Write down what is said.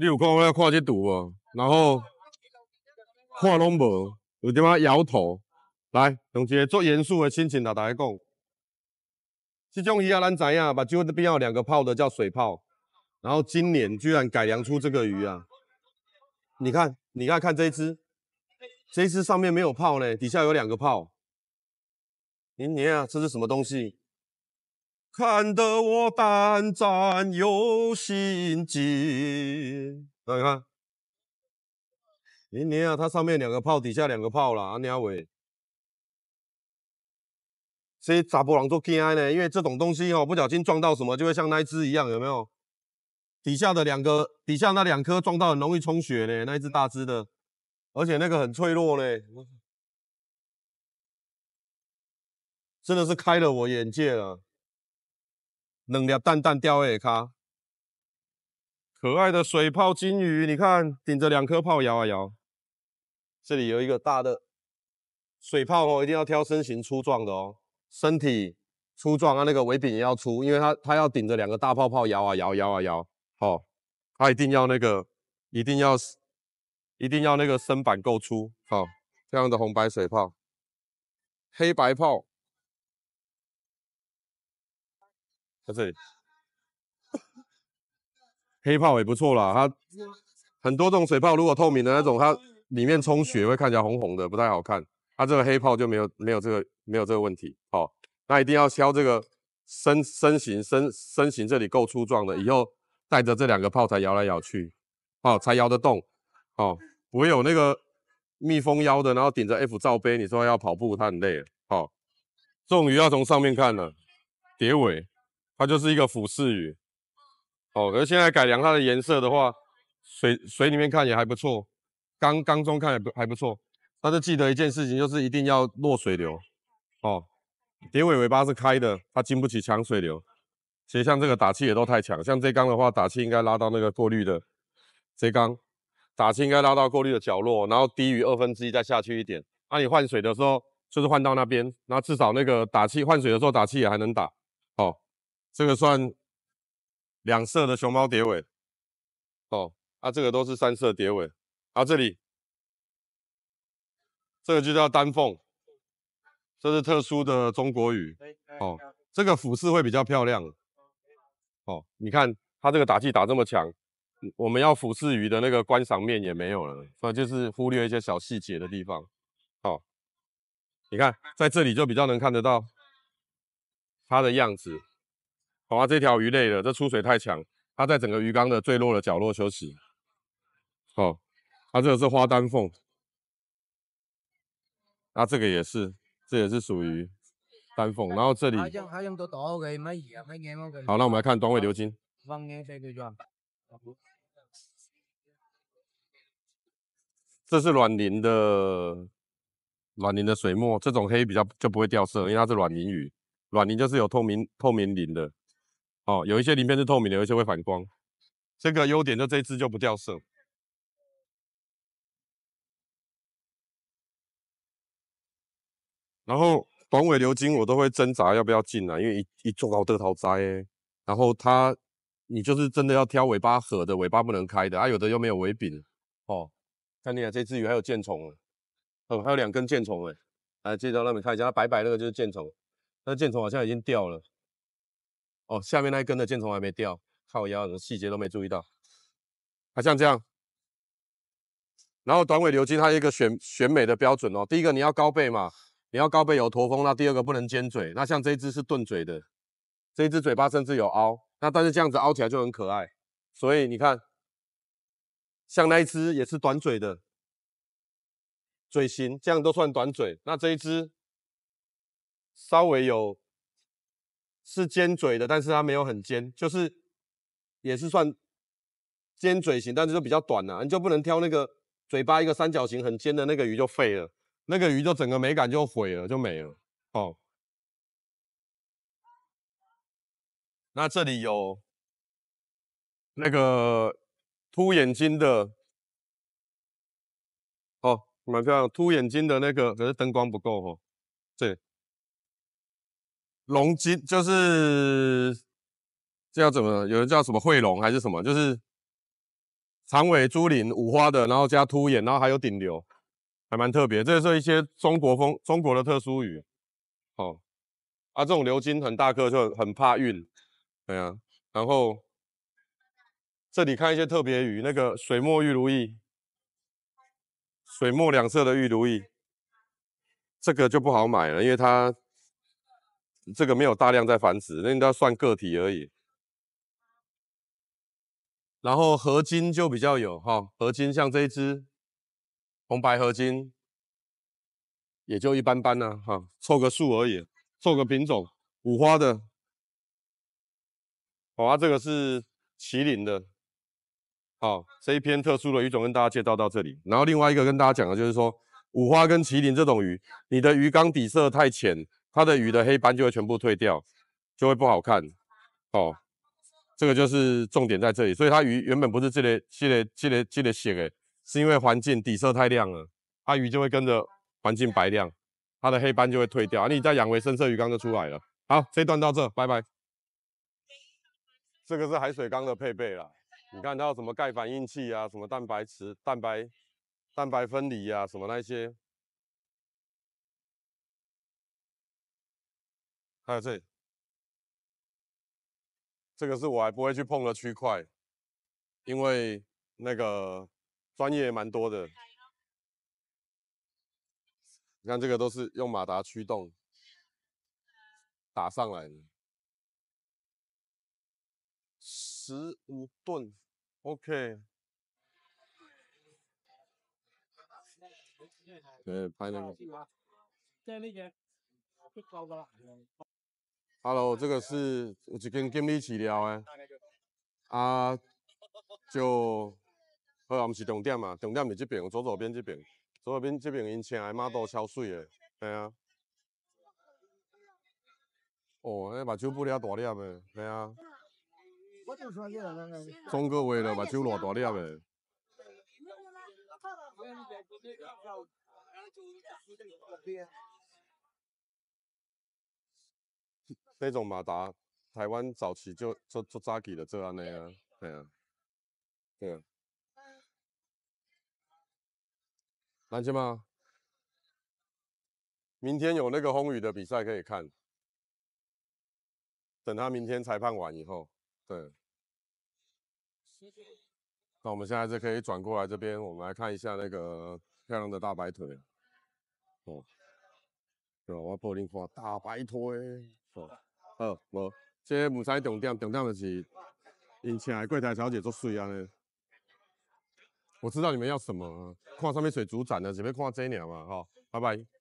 你有看我咧看这图无？然后看拢无，有点啊摇头。来，用一个作严肃的心情来同你讲，这种鱼啊，咱怎样把旧的边号两个泡的叫水泡，然后今年居然改良出这个鱼啊！你看，你看，看这只，这只上面没有泡嘞，底下有两个泡。你你看，这是什么东西？看得我胆战又心惊。大家看，你你下它上面两个炮，底下两个炮了啊！捏尾，所以扎波做 K 惊呢，因为这种东西哦，不小心撞到什么，就会像那一只一样，有没有？底下的两个，底下那两颗撞到很容易充血呢，那一只大只的，而且那个很脆弱嘞，真的是开了我眼界了。冷冽淡淡钓饵卡，可爱的水泡金鱼，你看顶着两颗泡摇啊摇。这里有一个大的水泡哦，一定要挑身形粗壮的哦，身体粗壮啊，那个尾柄也要粗，因为它它要顶着两个大泡泡摇啊摇摇啊摇。好，它一定要那个，一定要是，一定要那个身板够粗。好，这样的红白水泡，黑白泡。这里黑泡也不错啦，它很多这种水泡，如果透明的那种，它里面充血会看起来红红的，不太好看。它这个黑泡就没有没有这个没有这个问题。好，那一定要敲这个身身形身身形这里够粗壮的，以后带着这两个泡才摇来摇去，哦，才摇得动。哦，不会有那个蜜蜂腰的，然后顶着 F 罩杯，你说要跑步，它很累。好，这种鱼要从上面看了，蝶尾。它就是一个俯视鱼，哦，而现在改良它的颜色的话，水水里面看也还不错，缸缸中看也不还不错。但就记得一件事情，就是一定要落水流，哦，蝶尾尾巴是开的，它经不起强水流。其实像这个打气也都太强，像这缸的话，打气应该拉到那个过滤的，这缸打气应该拉到过滤的角落，然后低于二分之一再下去一点。那你换水的时候，就是换到那边，那至少那个打气换水的时候打气也还能打，哦。这个算两色的熊猫蝶尾，哦，啊，这个都是三色蝶尾，啊，这里这个就叫丹凤，这是特殊的中国鱼，哦，这个俯视会比较漂亮，哦，你看它这个打气打这么强，我们要俯视鱼的那个观赏面也没有了，以就是忽略一些小细节的地方，哦，你看在这里就比较能看得到它的样子。好啊，这条鱼累了，这出水太强，它在整个鱼缸的最落的角落休息。好，它这个是花丹凤，那这个也是，这也是属于丹凤。然后这里好那我们来看短尾流金。这是软磷的，软磷的水墨，这种黑比较就不会掉色，因为它是软磷鱼，软磷就是有透明透明磷的。哦，有一些鳞片是透明的，有一些会反光。这个优点就这一只就不掉色。然后短尾流金我都会挣扎要不要进来，因为一一做到得掏腮。然后它，你就是真的要挑尾巴合的，尾巴不能开的啊，有的又没有尾柄。哦，看你啊，这只鱼还有箭虫，哦，还有两根箭虫哎。来，这张让你看一下，它白白那个就是箭虫，那箭虫好像已经掉了。哦，下面那一根的箭虫还没掉，看我腰，的细节都没注意到。啊，像这样，然后短尾留金它一个选选美的标准哦，第一个你要高背嘛，你要高背有驼峰，那第二个不能尖嘴，那像这一只是钝嘴的，这一只嘴巴甚至有凹，那但是这样子凹起来就很可爱，所以你看，像那一只也是短嘴的，嘴型这样都算短嘴，那这一只稍微有。是尖嘴的，但是它没有很尖，就是也是算尖嘴型，但是就比较短啊。你就不能挑那个嘴巴一个三角形很尖的那个鱼就废了，那个鱼就整个美感就毁了，就没了。哦，那这里有那个凸眼睛的，好，马上凸眼睛的那个，可是灯光不够哦，对。龙筋，就是叫怎么？有人叫什么？汇龙还是什么？就是长尾猪鳞五花的，然后加凸眼，然后还有顶流，还蛮特别。这是一些中国风、中国的特殊鱼。哦，啊，这种流金很大颗，就很怕运。对啊，然后这里看一些特别鱼，那个水墨玉如意，水墨两色的玉如意，这个就不好买了，因为它。这个没有大量在繁殖，那应该算个体而已。然后合金就比较有哈，合金像这一只红白合金，也就一般般呢哈，凑个数而已，凑个品种。五花的，好，啊，这个是麒麟的。好，这一篇特殊的鱼种跟大家介绍到这里。然后另外一个跟大家讲的就是说，五花跟麒麟这种鱼，你的鱼缸底色太浅。它的鱼的黑斑就会全部退掉，就会不好看哦。这个就是重点在这里，所以它鱼原本不是这类、这列、这列、这列血的，是因为环境底色太亮了，它鱼就会跟着环境白亮，它的黑斑就会退掉。啊，你再养回深色鱼缸就出来了。好，这段到这，拜拜。这个是海水缸的配备啦，你看它有什么钙反应器啊，什么蛋白池、蛋白、蛋白分离啊，什么那些。还有这，里，这个是我还不会去碰的区块，因为那个专业蛮多的。你看这个都是用马达驱动打上来的，十五吨，OK。对，拍那个。在那些足够了。Hello，这个是有一根金鱼饲料的，啊，就好啊，不是重点嘛，重点是这边，左左边这边，左左边这边，因青的马都超水的，对啊，哦，那把酒不了大粒的，对啊，钟哥为了把酒偌大粒的。那种马达，台湾早期就做做扎机的这样呢，对啊，对啊。南京吗？明天有那个风雨的比赛可以看，等他明天裁判完以后，对。那我们现在就可以转过来这边，我们来看一下那个漂亮的大白腿。哦，对吧？我破冰话大白腿。呃，无，即木材重点，重点就是因请来柜台小姐做水安尼。我知道你们要什么，看上面水族展的，只要看这了嘛，吼，拜拜。